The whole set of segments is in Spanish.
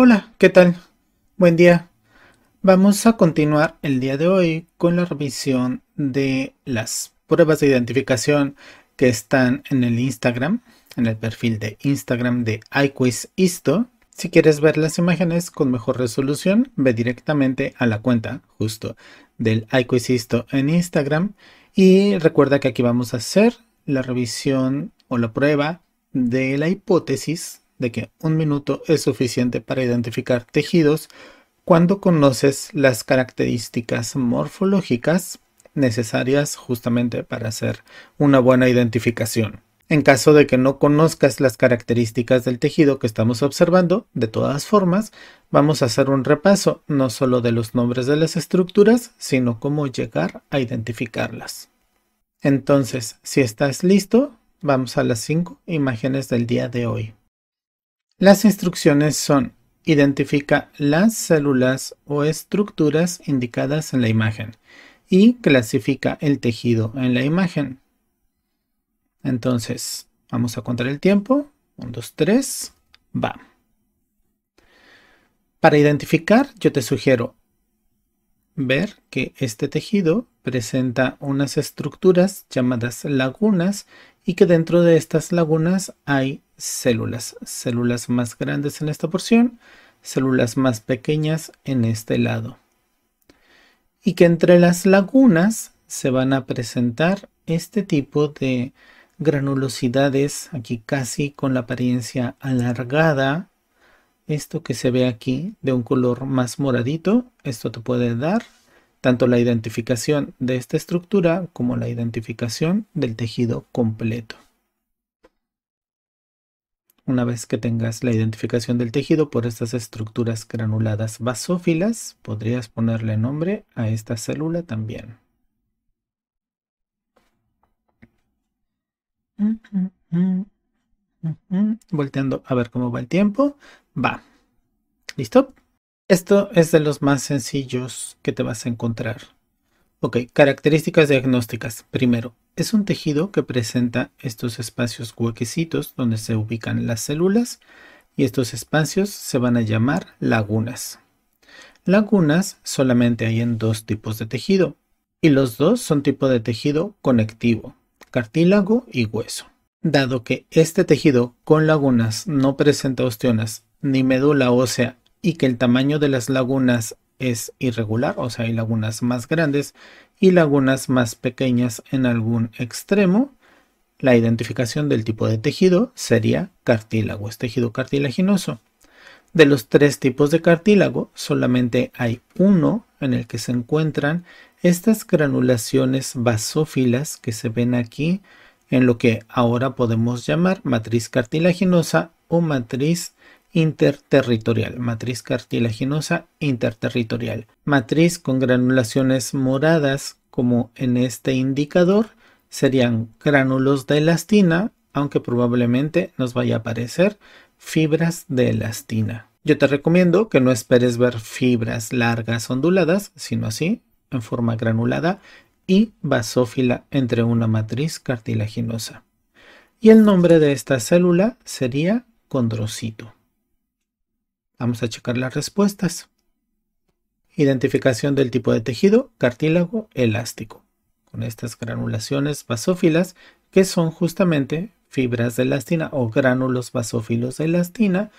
Hola, ¿qué tal? Buen día. Vamos a continuar el día de hoy con la revisión de las pruebas de identificación que están en el Instagram, en el perfil de Instagram de iQuizisto. Si quieres ver las imágenes con mejor resolución, ve directamente a la cuenta justo del iQuizisto en Instagram y recuerda que aquí vamos a hacer la revisión o la prueba de la hipótesis de que un minuto es suficiente para identificar tejidos cuando conoces las características morfológicas necesarias justamente para hacer una buena identificación. En caso de que no conozcas las características del tejido que estamos observando, de todas formas, vamos a hacer un repaso no solo de los nombres de las estructuras, sino cómo llegar a identificarlas. Entonces, si estás listo, vamos a las cinco imágenes del día de hoy. Las instrucciones son Identifica las células o estructuras indicadas en la imagen y clasifica el tejido en la imagen. Entonces, vamos a contar el tiempo. 1, 2, 3, va. Para identificar, yo te sugiero ver que este tejido presenta unas estructuras llamadas lagunas y que dentro de estas lagunas hay células. Células más grandes en esta porción, células más pequeñas en este lado. Y que entre las lagunas se van a presentar este tipo de granulosidades, aquí casi con la apariencia alargada. Esto que se ve aquí de un color más moradito, esto te puede dar tanto la identificación de esta estructura como la identificación del tejido completo. Una vez que tengas la identificación del tejido por estas estructuras granuladas basófilas, podrías ponerle nombre a esta célula también. Volteando a ver cómo va el tiempo. Va. ¿Listo? Esto es de los más sencillos que te vas a encontrar. Ok, características diagnósticas. Primero, es un tejido que presenta estos espacios huequecitos donde se ubican las células y estos espacios se van a llamar lagunas. Lagunas solamente hay en dos tipos de tejido y los dos son tipo de tejido conectivo, cartílago y hueso. Dado que este tejido con lagunas no presenta osteonas ni médula ósea y que el tamaño de las lagunas es irregular, o sea, hay lagunas más grandes y lagunas más pequeñas en algún extremo. La identificación del tipo de tejido sería cartílago, es tejido cartilaginoso. De los tres tipos de cartílago, solamente hay uno en el que se encuentran estas granulaciones basófilas que se ven aquí en lo que ahora podemos llamar matriz cartilaginosa o matriz interterritorial, matriz cartilaginosa interterritorial, matriz con granulaciones moradas como en este indicador serían gránulos de elastina, aunque probablemente nos vaya a aparecer fibras de elastina. Yo te recomiendo que no esperes ver fibras largas onduladas, sino así, en forma granulada y basófila entre una matriz cartilaginosa. Y el nombre de esta célula sería condrocito. Vamos a checar las respuestas. Identificación del tipo de tejido, cartílago elástico, con estas granulaciones basófilas que son justamente fibras de elastina o gránulos basófilos de elastina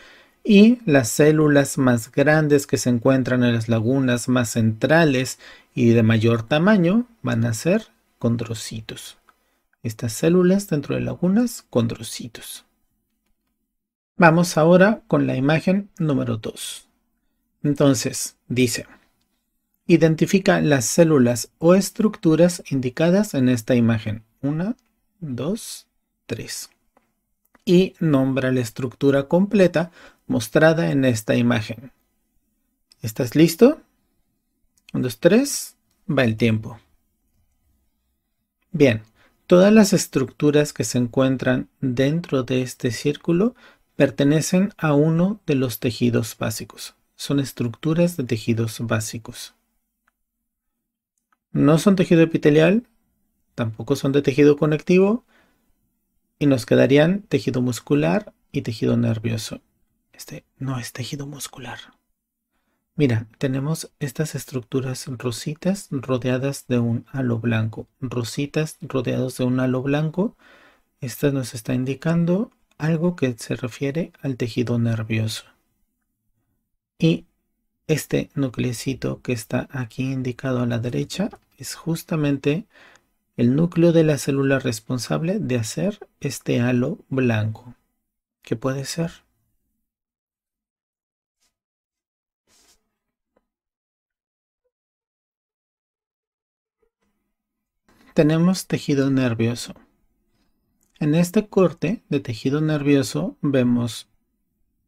y las células más grandes que se encuentran en las lagunas más centrales y de mayor tamaño van a ser condrocitos. Estas células dentro de lagunas, condrocitos. Vamos ahora con la imagen número 2. Entonces, dice, identifica las células o estructuras indicadas en esta imagen. 1, 2, 3. Y nombra la estructura completa mostrada en esta imagen. ¿Estás listo? 1, 2, 3. Va el tiempo. Bien, todas las estructuras que se encuentran dentro de este círculo Pertenecen a uno de los tejidos básicos. Son estructuras de tejidos básicos. No son tejido epitelial, tampoco son de tejido conectivo y nos quedarían tejido muscular y tejido nervioso. Este no es tejido muscular. Mira, tenemos estas estructuras rositas rodeadas de un halo blanco. Rositas rodeadas de un halo blanco. Esta nos está indicando algo que se refiere al tejido nervioso. Y este nuclecito que está aquí indicado a la derecha es justamente el núcleo de la célula responsable de hacer este halo blanco. ¿Qué puede ser? Tenemos tejido nervioso. En este corte de tejido nervioso vemos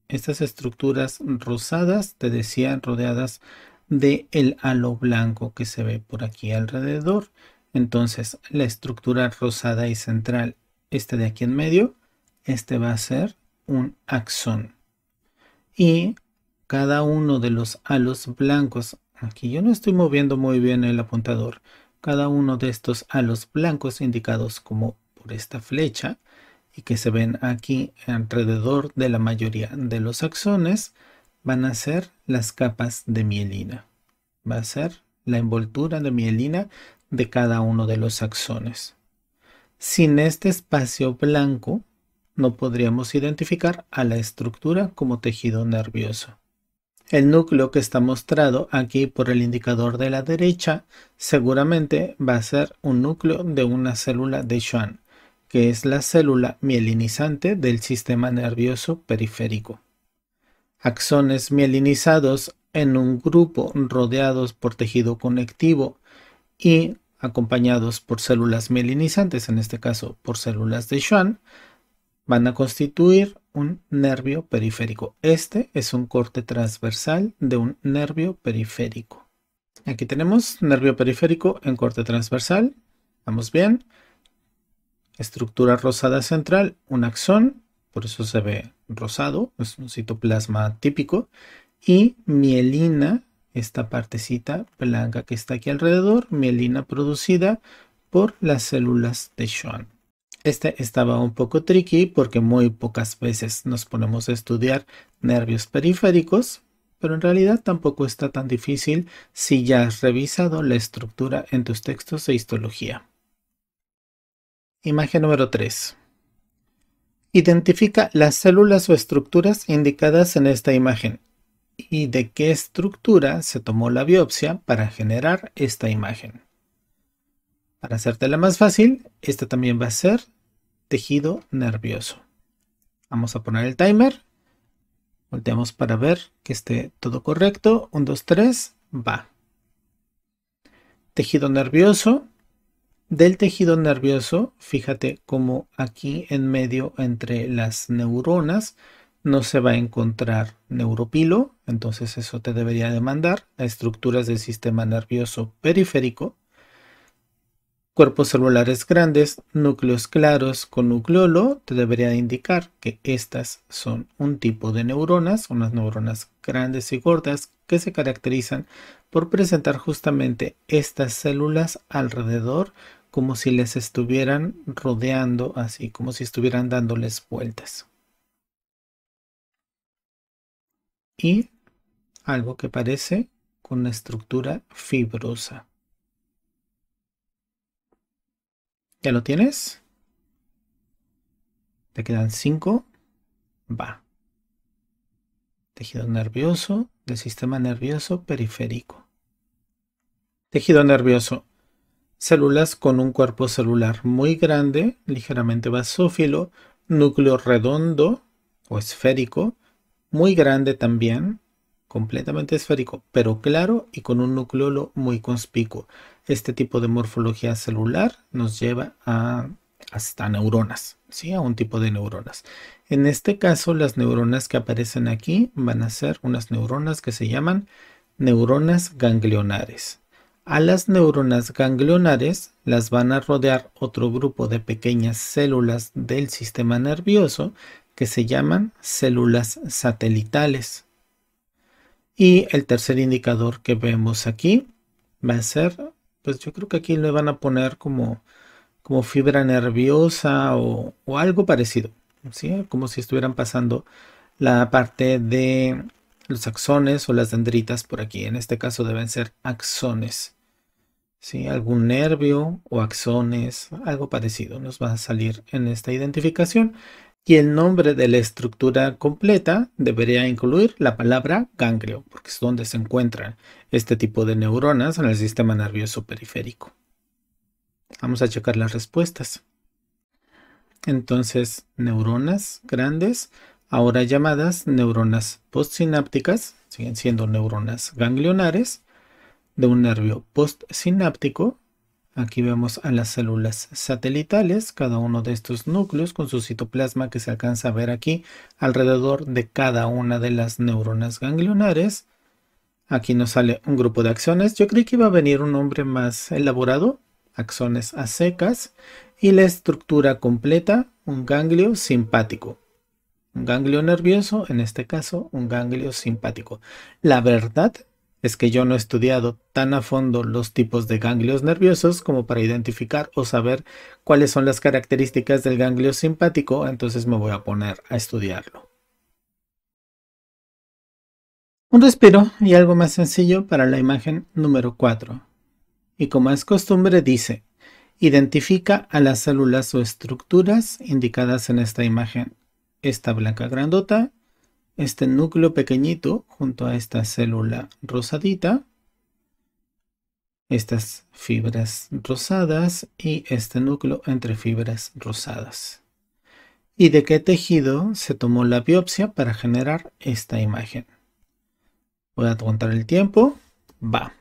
estas estructuras rosadas, te decía, rodeadas de el halo blanco que se ve por aquí alrededor. Entonces, la estructura rosada y central, este de aquí en medio, este va a ser un axón. Y cada uno de los halos blancos, aquí yo no estoy moviendo muy bien el apuntador, cada uno de estos halos blancos indicados como por esta flecha y que se ven aquí alrededor de la mayoría de los axones van a ser las capas de mielina. Va a ser la envoltura de mielina de cada uno de los axones. Sin este espacio blanco no podríamos identificar a la estructura como tejido nervioso. El núcleo que está mostrado aquí por el indicador de la derecha seguramente va a ser un núcleo de una célula de Schwann que es la célula mielinizante del sistema nervioso periférico. Axones mielinizados en un grupo rodeados por tejido conectivo y acompañados por células mielinizantes, en este caso por células de Schwann, van a constituir un nervio periférico. Este es un corte transversal de un nervio periférico. Aquí tenemos nervio periférico en corte transversal. Vamos bien estructura rosada central, un axón, por eso se ve rosado, es un citoplasma típico, y mielina, esta partecita blanca que está aquí alrededor, mielina producida por las células de Schwann. Este estaba un poco tricky porque muy pocas veces nos ponemos a estudiar nervios periféricos, pero en realidad tampoco está tan difícil si ya has revisado la estructura en tus textos de histología. Imagen número 3. Identifica las células o estructuras indicadas en esta imagen y de qué estructura se tomó la biopsia para generar esta imagen. Para hacértela más fácil, esta también va a ser tejido nervioso. Vamos a poner el timer. Volteamos para ver que esté todo correcto. 1, 2, 3, va. Tejido nervioso del tejido nervioso, fíjate cómo aquí en medio entre las neuronas no se va a encontrar neuropilo, entonces eso te debería demandar a estructuras del sistema nervioso periférico, cuerpos celulares grandes, núcleos claros con nucleolo, te debería indicar que estas son un tipo de neuronas, unas neuronas grandes y gordas que se caracterizan por presentar justamente estas células alrededor como si les estuvieran rodeando así, como si estuvieran dándoles vueltas. Y algo que parece con una estructura fibrosa. ¿Ya lo tienes? Te quedan cinco. Va. Tejido nervioso del sistema nervioso periférico. Tejido nervioso. Células con un cuerpo celular muy grande, ligeramente basófilo, núcleo redondo o esférico, muy grande también, completamente esférico, pero claro y con un núcleo muy conspicuo. Este tipo de morfología celular nos lleva a hasta neuronas, ¿sí? A un tipo de neuronas. En este caso, las neuronas que aparecen aquí van a ser unas neuronas que se llaman neuronas ganglionares. A las neuronas ganglionares las van a rodear otro grupo de pequeñas células del sistema nervioso que se llaman células satelitales. Y el tercer indicador que vemos aquí va a ser, pues yo creo que aquí le van a poner como, como fibra nerviosa o, o algo parecido, ¿sí? como si estuvieran pasando la parte de los axones o las dendritas por aquí. En este caso deben ser axones. Algún nervio o axones, algo parecido nos va a salir en esta identificación. Y el nombre de la estructura completa debería incluir la palabra ganglio, porque es donde se encuentran este tipo de neuronas en el sistema nervioso periférico. Vamos a checar las respuestas. Entonces, neuronas grandes, ahora llamadas neuronas postsinápticas, siguen siendo neuronas ganglionares, de un nervio postsináptico. Aquí vemos a las células satelitales, cada uno de estos núcleos con su citoplasma que se alcanza a ver aquí alrededor de cada una de las neuronas ganglionares. Aquí nos sale un grupo de acciones. Yo creí que iba a venir un nombre más elaborado, axones a secas, y la estructura completa, un ganglio simpático un ganglio nervioso, en este caso un ganglio simpático. La verdad es que yo no he estudiado tan a fondo los tipos de ganglios nerviosos como para identificar o saber cuáles son las características del ganglio simpático, entonces me voy a poner a estudiarlo. Un respiro y algo más sencillo para la imagen número 4. Y como es costumbre dice, identifica a las células o estructuras indicadas en esta imagen esta blanca grandota, este núcleo pequeñito junto a esta célula rosadita, estas fibras rosadas y este núcleo entre fibras rosadas. ¿Y de qué tejido se tomó la biopsia para generar esta imagen? Voy a contar el tiempo. Va.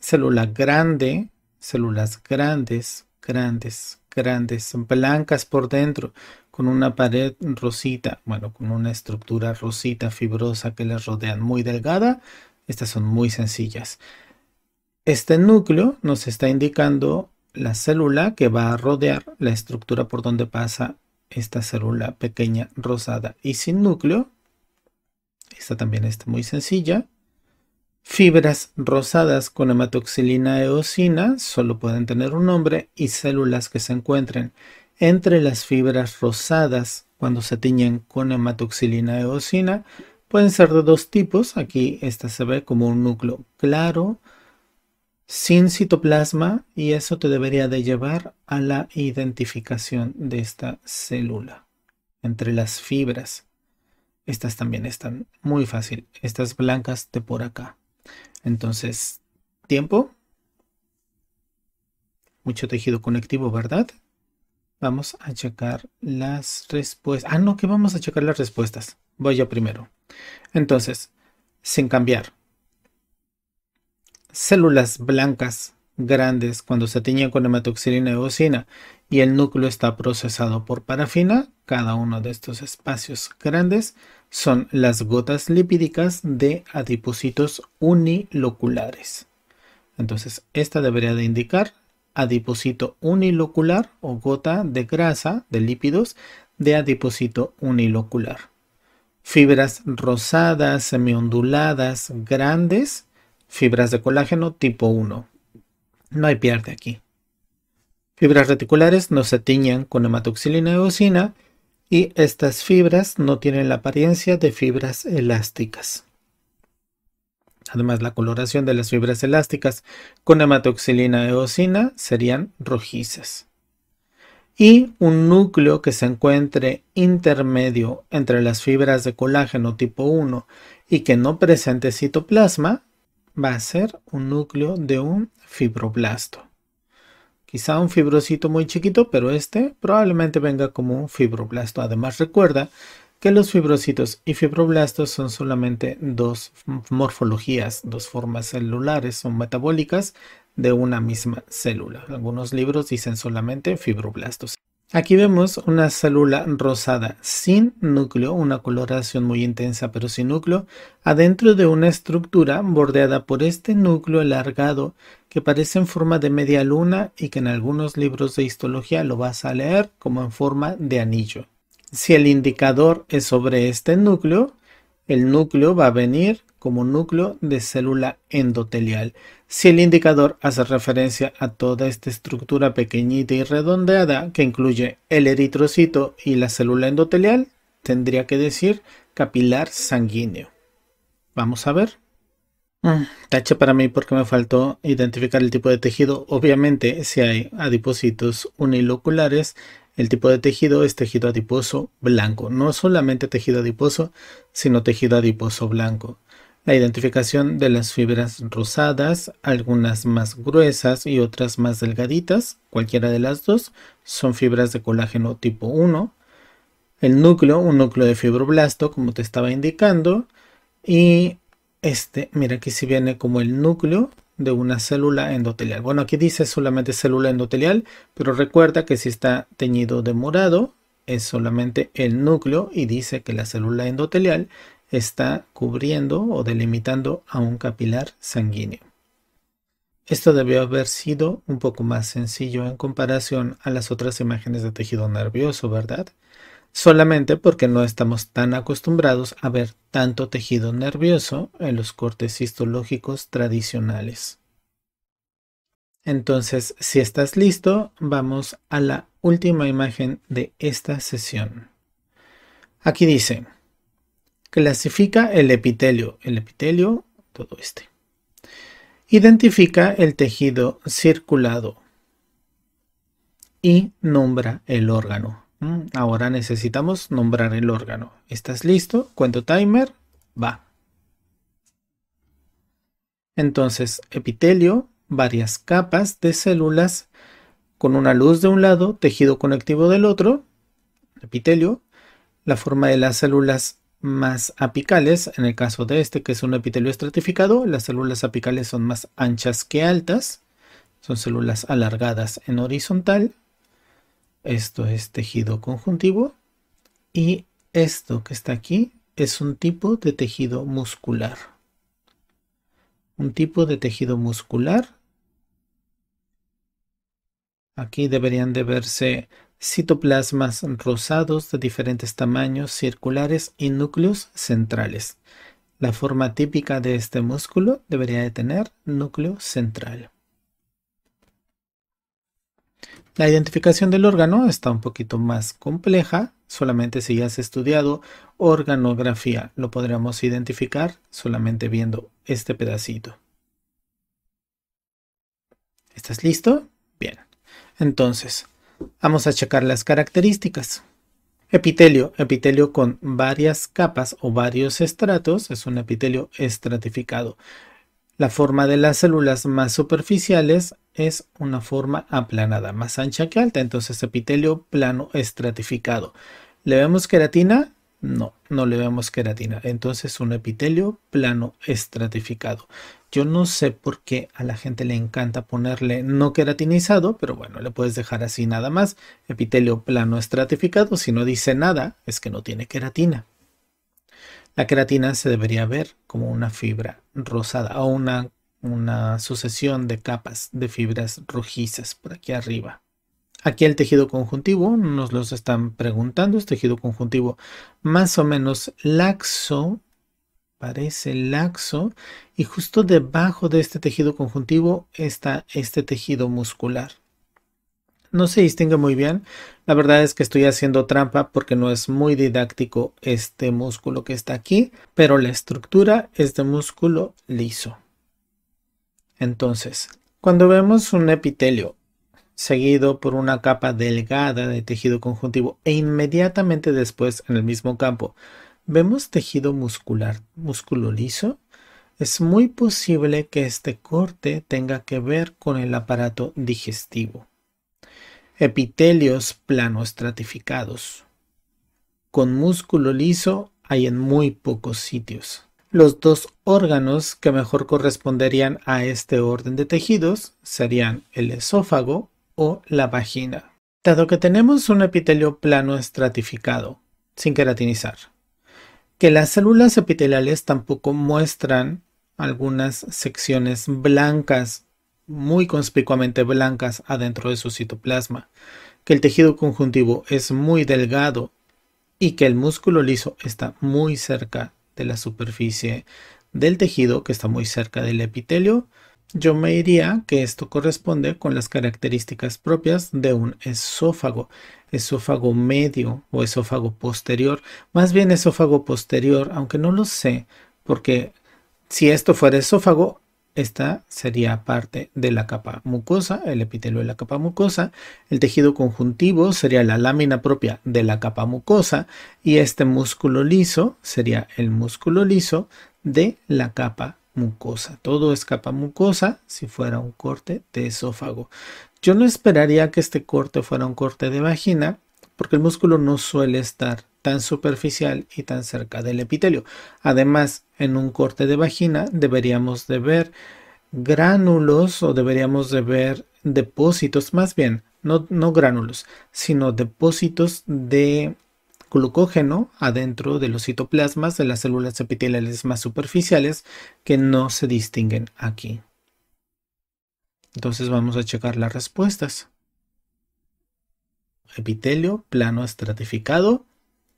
Célula grande, células grandes, grandes, grandes, blancas por dentro, con una pared rosita, bueno, con una estructura rosita, fibrosa que las rodean muy delgada. Estas son muy sencillas. Este núcleo nos está indicando la célula que va a rodear la estructura por donde pasa esta célula pequeña rosada y sin núcleo. Esta también está muy sencilla. Fibras rosadas con hematoxilina eosina solo pueden tener un nombre y células que se encuentren entre las fibras rosadas cuando se tiñen con hematoxilina eosina pueden ser de dos tipos. Aquí esta se ve como un núcleo claro sin citoplasma y eso te debería de llevar a la identificación de esta célula entre las fibras. Estas también están muy fácil. Estas blancas de por acá. Entonces, tiempo. Mucho tejido conectivo, ¿verdad? Vamos a checar las respuestas. Ah, no, que vamos a checar las respuestas. Voy yo primero. Entonces, sin cambiar. Células blancas grandes cuando se tiñen con hematoxilina y eosina y el núcleo está procesado por parafina, cada uno de estos espacios grandes son las gotas lipídicas de adipocitos uniloculares. Entonces, esta debería de indicar adipocito unilocular o gota de grasa de lípidos de adipocito unilocular. Fibras rosadas, semionduladas, grandes, fibras de colágeno tipo 1. No hay pierde aquí. Fibras reticulares no se tiñan con hematoxilina y eosina y estas fibras no tienen la apariencia de fibras elásticas. Además, la coloración de las fibras elásticas con hematoxilina eosina serían rojizas. Y un núcleo que se encuentre intermedio entre las fibras de colágeno tipo 1 y que no presente citoplasma va a ser un núcleo de un fibroblasto. Quizá un fibrocito muy chiquito, pero este probablemente venga como un fibroblasto. Además recuerda que los fibrocitos y fibroblastos son solamente dos morfologías, dos formas celulares o metabólicas de una misma célula. Algunos libros dicen solamente fibroblastos. Aquí vemos una célula rosada sin núcleo, una coloración muy intensa pero sin núcleo, adentro de una estructura bordeada por este núcleo alargado que parece en forma de media luna y que en algunos libros de histología lo vas a leer como en forma de anillo. Si el indicador es sobre este núcleo, el núcleo va a venir como núcleo de célula endotelial. Si el indicador hace referencia a toda esta estructura pequeñita y redondeada que incluye el eritrocito y la célula endotelial, tendría que decir capilar sanguíneo. Vamos a ver. Mm. tache para mí porque me faltó identificar el tipo de tejido. Obviamente, si hay adipocitos uniloculares, el tipo de tejido es tejido adiposo blanco. No solamente tejido adiposo, sino tejido adiposo blanco. La identificación de las fibras rosadas, algunas más gruesas y otras más delgaditas, cualquiera de las dos, son fibras de colágeno tipo 1. El núcleo, un núcleo de fibroblasto, como te estaba indicando. Y este, mira, aquí si viene como el núcleo de una célula endotelial. Bueno, aquí dice solamente célula endotelial, pero recuerda que si está teñido de morado, es solamente el núcleo y dice que la célula endotelial está cubriendo o delimitando a un capilar sanguíneo. Esto debió haber sido un poco más sencillo en comparación a las otras imágenes de tejido nervioso, ¿verdad? Solamente porque no estamos tan acostumbrados a ver tanto tejido nervioso en los cortes histológicos tradicionales. Entonces, si estás listo, vamos a la última imagen de esta sesión. Aquí dice, Clasifica el epitelio, el epitelio, todo este. Identifica el tejido circulado y nombra el órgano. Mm, ahora necesitamos nombrar el órgano. ¿Estás listo? Cuento timer. Va. Entonces, epitelio, varias capas de células con una luz de un lado, tejido conectivo del otro, epitelio, la forma de las células más apicales. En el caso de este, que es un epitelio estratificado, las células apicales son más anchas que altas. Son células alargadas en horizontal. Esto es tejido conjuntivo. Y esto que está aquí es un tipo de tejido muscular. Un tipo de tejido muscular. Aquí deberían de verse citoplasmas rosados de diferentes tamaños circulares y núcleos centrales. La forma típica de este músculo debería de tener núcleo central. La identificación del órgano está un poquito más compleja, solamente si has estudiado organografía lo podríamos identificar solamente viendo este pedacito. ¿Estás listo? Bien. Entonces, Vamos a checar las características. Epitelio, epitelio con varias capas o varios estratos, es un epitelio estratificado. La forma de las células más superficiales es una forma aplanada, más ancha que alta, entonces epitelio plano estratificado. Le vemos queratina no, no le vemos queratina. Entonces un epitelio plano estratificado. Yo no sé por qué a la gente le encanta ponerle no queratinizado, pero bueno, le puedes dejar así nada más. Epitelio plano estratificado. Si no dice nada, es que no tiene queratina. La queratina se debería ver como una fibra rosada o una, una sucesión de capas de fibras rojizas por aquí arriba. Aquí el tejido conjuntivo, nos los están preguntando, es tejido conjuntivo más o menos laxo, parece laxo, y justo debajo de este tejido conjuntivo está este tejido muscular. No se distingue muy bien, la verdad es que estoy haciendo trampa porque no es muy didáctico este músculo que está aquí, pero la estructura es de músculo liso. Entonces, cuando vemos un epitelio seguido por una capa delgada de tejido conjuntivo e inmediatamente después en el mismo campo vemos tejido muscular, músculo liso, es muy posible que este corte tenga que ver con el aparato digestivo. Epitelios plano estratificados. Con músculo liso hay en muy pocos sitios. Los dos órganos que mejor corresponderían a este orden de tejidos serían el esófago o la vagina, dado que tenemos un epitelio plano estratificado, sin queratinizar, que las células epiteliales tampoco muestran algunas secciones blancas, muy conspicuamente blancas, adentro de su citoplasma, que el tejido conjuntivo es muy delgado y que el músculo liso está muy cerca de la superficie del tejido, que está muy cerca del epitelio, yo me diría que esto corresponde con las características propias de un esófago, esófago medio o esófago posterior, más bien esófago posterior, aunque no lo sé, porque si esto fuera esófago, esta sería parte de la capa mucosa, el epitelio de la capa mucosa. El tejido conjuntivo sería la lámina propia de la capa mucosa. Y este músculo liso sería el músculo liso de la capa mucosa. Todo escapa mucosa si fuera un corte de esófago. Yo no esperaría que este corte fuera un corte de vagina porque el músculo no suele estar tan superficial y tan cerca del epitelio. Además, en un corte de vagina deberíamos de ver gránulos o deberíamos de ver depósitos, más bien, no, no gránulos, sino depósitos de glucógeno adentro de los citoplasmas de las células epiteliales más superficiales que no se distinguen aquí. Entonces vamos a checar las respuestas. Epitelio plano estratificado.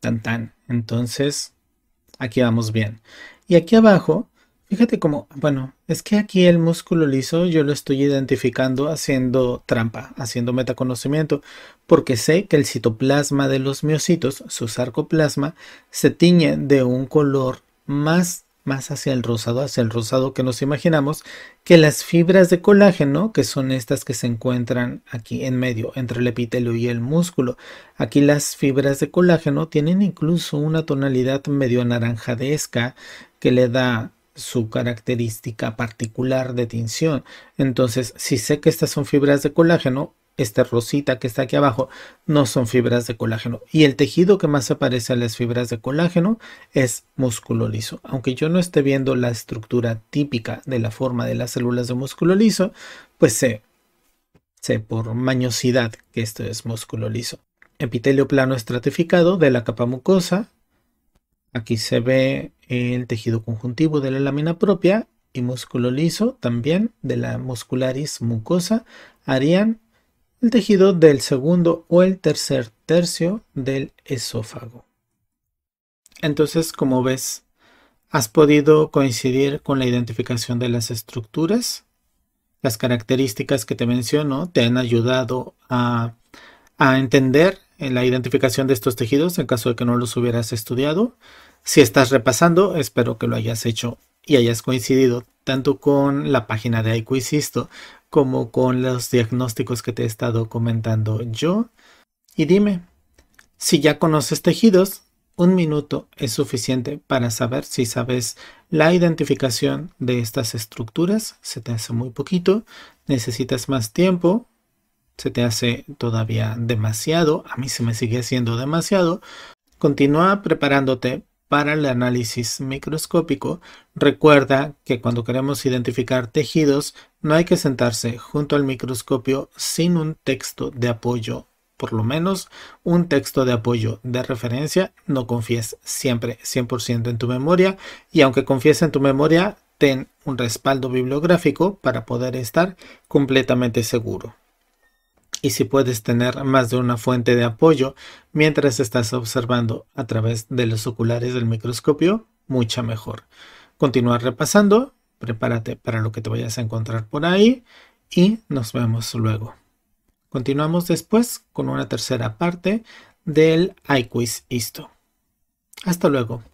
Tan tan. Entonces aquí vamos bien. Y aquí abajo Fíjate cómo, bueno, es que aquí el músculo liso yo lo estoy identificando haciendo trampa, haciendo metaconocimiento, porque sé que el citoplasma de los miocitos, su sarcoplasma, se tiñe de un color más más hacia el rosado, hacia el rosado que nos imaginamos, que las fibras de colágeno, que son estas que se encuentran aquí en medio, entre el epitelio y el músculo. Aquí las fibras de colágeno tienen incluso una tonalidad medio anaranjadesca que le da su característica particular de tinción. Entonces, si sé que estas son fibras de colágeno, esta rosita que está aquí abajo no son fibras de colágeno. Y el tejido que más aparece a las fibras de colágeno es músculo liso. Aunque yo no esté viendo la estructura típica de la forma de las células de músculo liso, pues sé, sé por mañosidad que esto es músculo liso. Epitelio plano estratificado de la capa mucosa, Aquí se ve el tejido conjuntivo de la lámina propia y músculo liso también de la muscularis mucosa harían el tejido del segundo o el tercer tercio del esófago. Entonces, como ves, has podido coincidir con la identificación de las estructuras. Las características que te menciono te han ayudado a, a entender en la identificación de estos tejidos en caso de que no los hubieras estudiado. Si estás repasando, espero que lo hayas hecho y hayas coincidido tanto con la página de iQuisisto como con los diagnósticos que te he estado comentando yo. Y dime, si ya conoces tejidos, un minuto es suficiente para saber si sabes la identificación de estas estructuras. Se te hace muy poquito, necesitas más tiempo, se te hace todavía demasiado, a mí se me sigue haciendo demasiado, continúa preparándote para el análisis microscópico. Recuerda que cuando queremos identificar tejidos, no hay que sentarse junto al microscopio sin un texto de apoyo, por lo menos un texto de apoyo de referencia. No confíes siempre 100% en tu memoria y aunque confíes en tu memoria, ten un respaldo bibliográfico para poder estar completamente seguro y si puedes tener más de una fuente de apoyo mientras estás observando a través de los oculares del microscopio, mucha mejor. Continúa repasando, prepárate para lo que te vayas a encontrar por ahí y nos vemos luego. Continuamos después con una tercera parte del iQuiz Isto. Hasta luego.